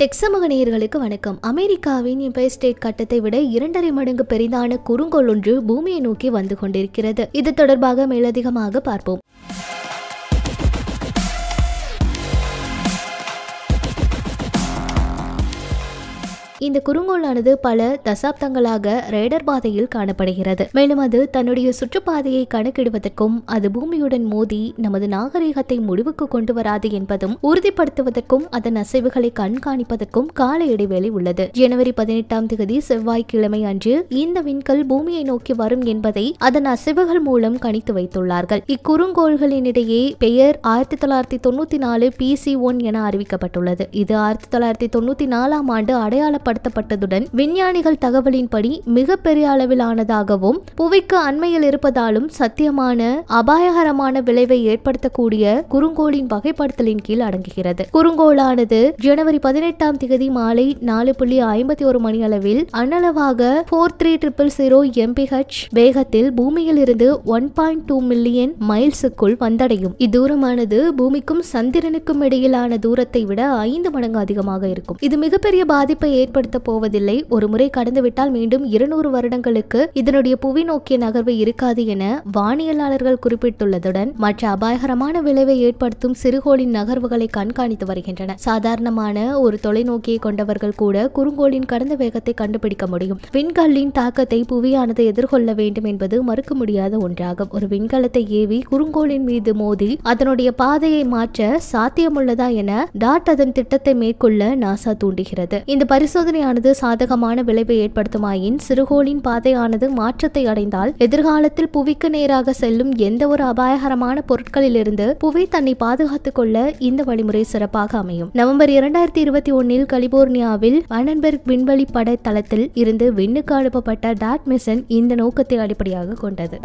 டெக்ஸமக நேயர்களுக்கு வணக்கம் அமெரிக்காவின் எம்பையர் ஸ்டேட் கட்டத்தை விட இரண்டரை மடங்கு பெரிதான குறுங்கோள் ஒன்று பூமியை நோக்கி வந்து கொண்டிருக்கிறது இது தொடர்பாக மேலதிகமாக பார்ப்போம் இந்த குறுங்கோளானது பல தசாப்தங்களாக ரேடர் பாதையில் காணப்படுகிறது மேலும் அது தன்னுடைய சுற்றுப்பாதையை கணக்கிடுவதற்கும் அது பூமியுடன் மோதி நமது நாகரிகத்தை முடிவுக்கு கொண்டு வராது என்பதும் உறுதிப்படுத்துவதற்கும் அதன் அசைவுகளை கண்காணிப்பதற்கும் கால இடைவேளை உள்ளது ஜனவரி பதினெட்டாம் தேதி செவ்வாய்க்கிழமை அன்று இந்த விண்கல் பூமியை நோக்கி வரும் என்பதை அதன் அசைவுகள் மூலம் கணித்து வைத்துள்ளார்கள் இக்குறுங்கோள்களினிடையே பெயர் ஆயிரத்தி தொள்ளாயிரத்தி தொண்ணூத்தி நாலு பிசி ஒன் என அறிவிக்கப்பட்டுள்ளது இது ஆயிரத்தி தொள்ளாயிரத்தி தொண்ணூத்தி நாலாம் ஆண்டு அடையாளப்பட்ட பயன்படுத்தப்பட்டதுடன் விஞ்ஞானிகள் தகவலின்படி மிகப்பெரிய அளவிலானதாகவும் புவிக்கு அண்மையில் இருப்பதாலும் சத்தியமான அபாயகரமான விளைவை ஏற்படுத்தக்கூடிய குறுங்கோளின் வகைப்படுத்தலின் கீழ் அடங்குகிறது குறுங்கோளானது ஜனவரி பதினெட்டாம் தேதி மாலை நாலு புள்ளி ஐம்பத்தி ஒரு மணி அளவில் அண்ணளவாக four three triple zero MPH வேகத்தில் பூமியில் இருந்து ஒன் பாயிண்ட் டூ மில்லியன் மைல்ஸுக்குள் வந்தடையும் இத்தூரமானது பூமிக்கும் சந்திரனுக்கும் இடையிலான தூரத்தை விட ஐந்து மடங்கு அதிகமாக இருக்கும் இது மிகப்பெரிய பாதிப்பை ஏற்படுத்த ஏற்படுத்த போவதில்லை ஒரு முறை கடந்துவிட்டால் மீண்டும் இருநூறு வருடங்களுக்கு இதனுடைய புவி நோக்கிய நகர்வு இருக்காது என வானியலாளர்கள் குறிப்பிட்டுள்ளதுடன் மற்ற அபாயகரமான விளைவை ஏற்படுத்தும் சிறுகோளின் நகர்வுகளை கண்காணித்து வருகின்றன சாதாரணமான ஒரு தொலைநோக்கியை கொண்டவர்கள் கூட குறுங்கோளின் கடந்த வேகத்தை கண்டுபிடிக்க முடியும் விண்கல்லின் தாக்கத்தை புவியானது எதிர்கொள்ள வேண்டும் என்பது மறுக்க முடியாத ஒன்றாகும் ஒரு விண்கலத்தை ஏவி குறுங்கோளின் மீது மோதி அதனுடைய பாதையை மாற்ற சாத்தியமுள்ளதா என டாட் அதன் திட்டத்தை மேற்கொள்ள நாசா தூண்டுகிறது இந்த பரிசோதனை சோதனையானது சாதகமான விளைவை ஏற்படுத்துமாயின் சிறுகோளின் பாதையானது மாற்றத்தை அடைந்தால் எதிர்காலத்தில் புவிக்கு நேராக செல்லும் எந்த ஒரு அபாயகரமான பொருட்களிலிருந்து புவி தன்னை பாதுகாத்துக் கொள்ள இந்த வழிமுறை சிறப்பாக அமையும் நவம்பர் இரண்டாயிரத்தி இருபத்தி ஒன்னில் கலிபோர்னியாவில் வனன்பெர்க் விண்வெளி படை தளத்தில் இருந்து விண்ணுக்கு அனுப்பப்பட்ட டாட் மிஷன் இந்த நோக்கத்தை அடிப்படையாக கொண்டது